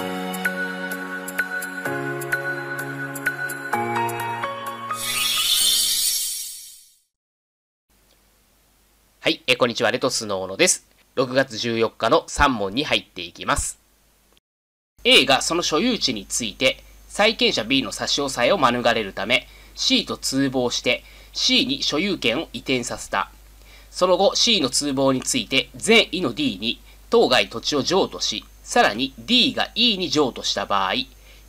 はい、えこんにちは、レトスノーノです。6月14日の3問に入っていきます。A がその所有地について、債権者 B の差し押さえを免れるため、C と通謀して C に所有権を移転させた。その後 C の通謀について善意の D に当該土地を譲渡し、さらに D が E に譲渡した場合、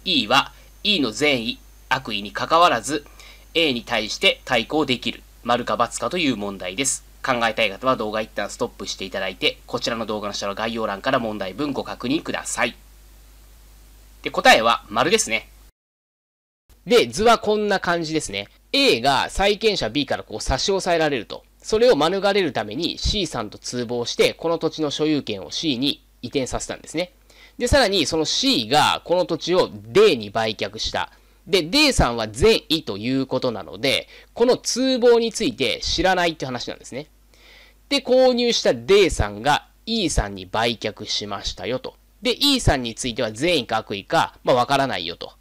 E は E の善意、悪意にかかわらず、A に対して対抗できる、丸か×かという問題です。考えたい方は動画一旦ストップしていただいて、こちらの動画の下の概要欄から問題文ご確認ください。で、答えは丸ですね。で、図はこんな感じですね。A が債権者 B からこう差し押さえられると。それを免れるために C さんと通謀して、この土地の所有権を C に移転させたんですね。で、さらにその C がこの土地を D に売却した。で、D さんは善意ということなので、この通報について知らないって話なんですね。で、購入した D さんが E さんに売却しましたよと。で、E さんについては善意か悪意か、まあ、わからないよと。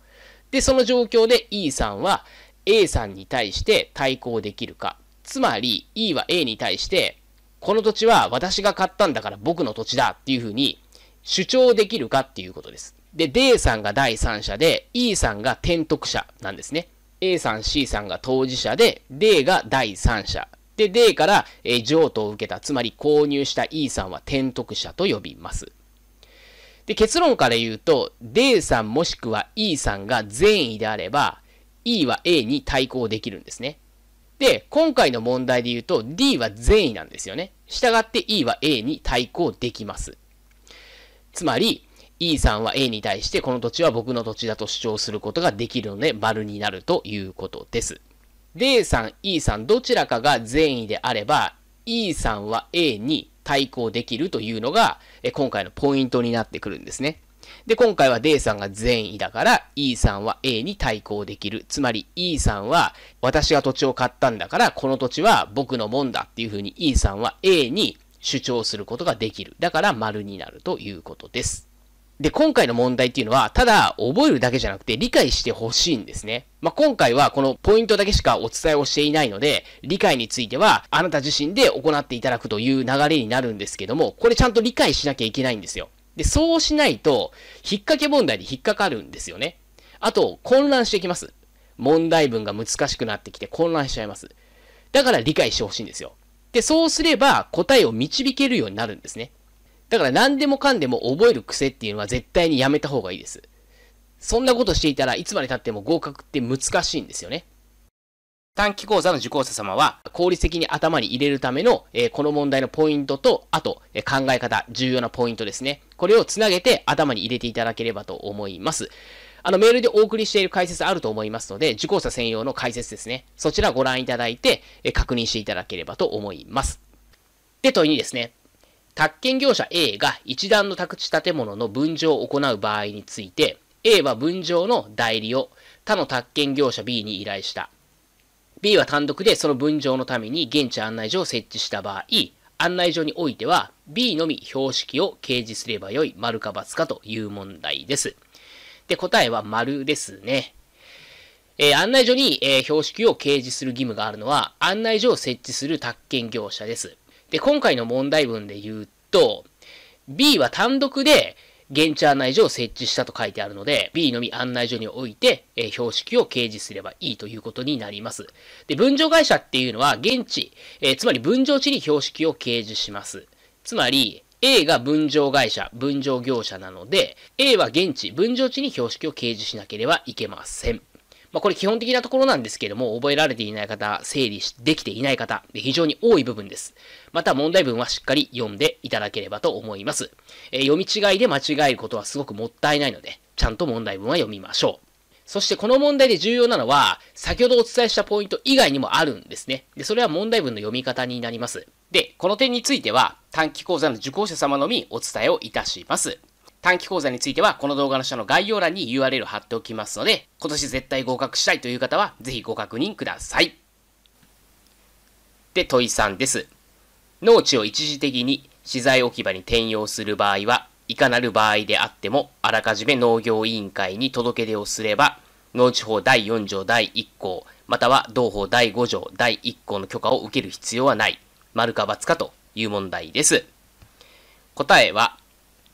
で、その状況で E さんは A さんに対して対抗できるか。つまり、E は A に対して、この土地は私が買ったんだから僕の土地だっていうふうに主張できるかっていうことです。で、D さんが第三者で、E さんが転得者なんですね。A さん、C さんが当事者で、D が第三者。で、D から、譲渡を受けた、つまり購入した E さんは転得者と呼びます。で、結論から言うと、D さんもしくは E さんが善意であれば、E は A に対抗できるんですね。で、今回の問題で言うと D は善意なんですよね。従って E は A に対抗できます。つまり、E さんは A に対してこの土地は僕の土地だと主張することができるので丸になるということです。D さん、E さんどちらかが善意であれば E さんは A に対抗できるというのが今回のポイントになってくるんですね。で、今回は D さんが善意だから E さんは A に対抗できる。つまり E さんは私が土地を買ったんだからこの土地は僕のもんだっていうふうに E さんは A に主張することができる。だから丸になるということです。で、今回の問題っていうのは、ただ覚えるだけじゃなくて理解してほしいんですね。まあ、今回はこのポイントだけしかお伝えをしていないので、理解についてはあなた自身で行っていただくという流れになるんですけども、これちゃんと理解しなきゃいけないんですよ。で、そうしないと、引っ掛け問題に引っかかるんですよね。あと、混乱してきます。問題文が難しくなってきて混乱しちゃいます。だから理解してほしいんですよ。で、そうすれば答えを導けるようになるんですね。だから何でもかんでも覚える癖っていうのは絶対にやめた方がいいです。そんなことしていたらいつまで経っても合格って難しいんですよね。短期講座の受講者様は、効率的に頭に入れるための、えー、この問題のポイントと、あと、えー、考え方、重要なポイントですね。これをつなげて頭に入れていただければと思います。あの、メールでお送りしている解説あると思いますので、受講者専用の解説ですね。そちらご覧いただいて、えー、確認していただければと思います。で、問いにですね、宅建業者 A が一段の宅地建物の分譲を行う場合について、A は分譲の代理を他の宅建業者 B に依頼した。B は単独でその分譲のために現地案内所を設置した場合、案内所においては B のみ標識を掲示すればよい、丸か×かという問題です。で、答えは丸ですね。えー、案内所に、えー、標識を掲示する義務があるのは、案内所を設置する宅建業者です。で、今回の問題文で言うと、B は単独で現地案内所を設置したと書いてあるので、B のみ案内所において、えー、標識を掲示すればいいということになります。で、分譲会社っていうのは、現地、えー、つまり分譲地に標識を掲示します。つまり、A が分譲会社、分譲業者なので、A は現地、分譲地に標識を掲示しなければいけません。まあ、これ基本的なところなんですけれども、覚えられていない方、整理できていない方、非常に多い部分です。また問題文はしっかり読んでいただければと思います。えー、読み違いで間違えることはすごくもったいないので、ちゃんと問題文は読みましょう。そしてこの問題で重要なのは、先ほどお伝えしたポイント以外にもあるんですね。で、それは問題文の読み方になります。で、この点については、短期講座の受講者様のみお伝えをいたします。短期講座については、この動画の下の概要欄に URL 貼っておきますので、今年絶対合格したいという方は、ぜひご確認ください。で、問い3です。農地を一時的に資材置き場に転用する場合は、いかなる場合であっても、あらかじめ農業委員会に届け出をすれば、農地法第4条第1項、または同法第5条第1項の許可を受ける必要はない。丸か×かという問題です。答えは、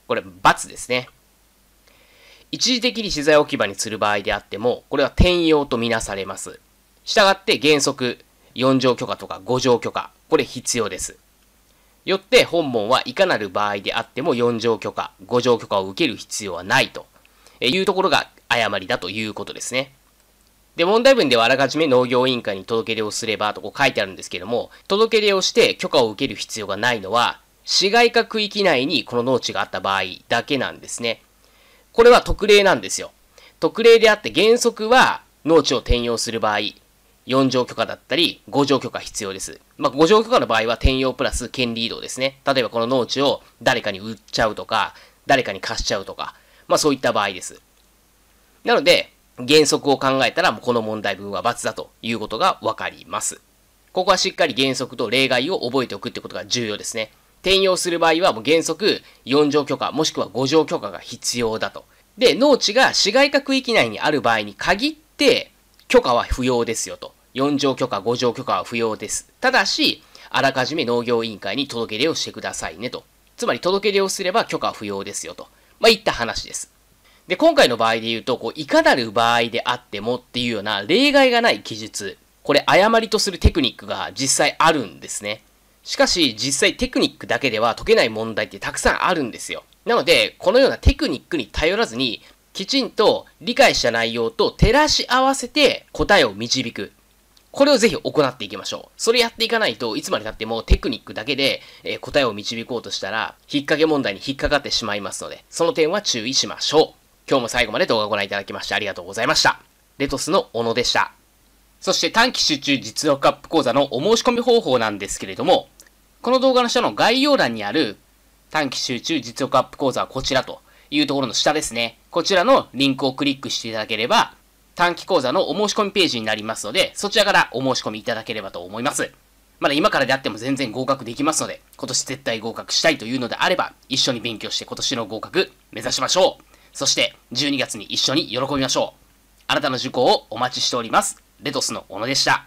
これ、×ですね。一時的に資材置き場にする場合であっても、これは転用とみなされます。したがって原則、4条許可とか5条許可、これ必要です。よって本門はいかなる場合であっても4条許可、5条許可を受ける必要はないというところが誤りだということですね。で、問題文ではあらかじめ農業委員会に届け出をすればとこう書いてあるんですけども、届け出をして許可を受ける必要がないのは、市街化区域内にこの農地があった場合だけなんですね。これは特例なんですよ。特例であって原則は農地を転用する場合、4条許可だったり、5条許可必要です。まあ、5条許可の場合は転用プラス権利移動ですね。例えばこの農地を誰かに売っちゃうとか、誰かに貸しちゃうとか、まあそういった場合です。なので、原則を考えたら、この問題文は罰だということがわかります。ここはしっかり原則と例外を覚えておくってことが重要ですね。転用する場合はもう原則4条許可もしくは5条許可が必要だと。で、農地が市街化区域内にある場合に限って許可は不要ですよと。4条許可、5条許可は不要です。ただし、あらかじめ農業委員会に届け出をしてくださいねと。つまり届け出をすれば許可は不要ですよと。まあ、いった話です。で、今回の場合で言うと、こう、いかなる場合であってもっていうような例外がない記述、これ誤りとするテクニックが実際あるんですね。しかし、実際テクニックだけでは解けない問題ってたくさんあるんですよ。なので、このようなテクニックに頼らずに、きちんと理解した内容と照らし合わせて答えを導く。これをぜひ行っていきましょう。それやっていかないといつまで経ってもテクニックだけで、え答えを導こうとしたら、引っ掛け問題に引っかかってしまいますので、その点は注意しましょう。今日も最後まで動画をご覧いただきましてありがとうございました。レトスの小野でした。そして短期集中実力アップ講座のお申し込み方法なんですけれども、この動画の下の概要欄にある短期集中実力アップ講座はこちらというところの下ですね。こちらのリンクをクリックしていただければ短期講座のお申し込みページになりますので、そちらからお申し込みいただければと思います。まだ今からであっても全然合格できますので、今年絶対合格したいというのであれば、一緒に勉強して今年の合格目指しましょう。そして、12月に一緒に喜びましょう。あなたの受講をお待ちしております。レトスの小野でした。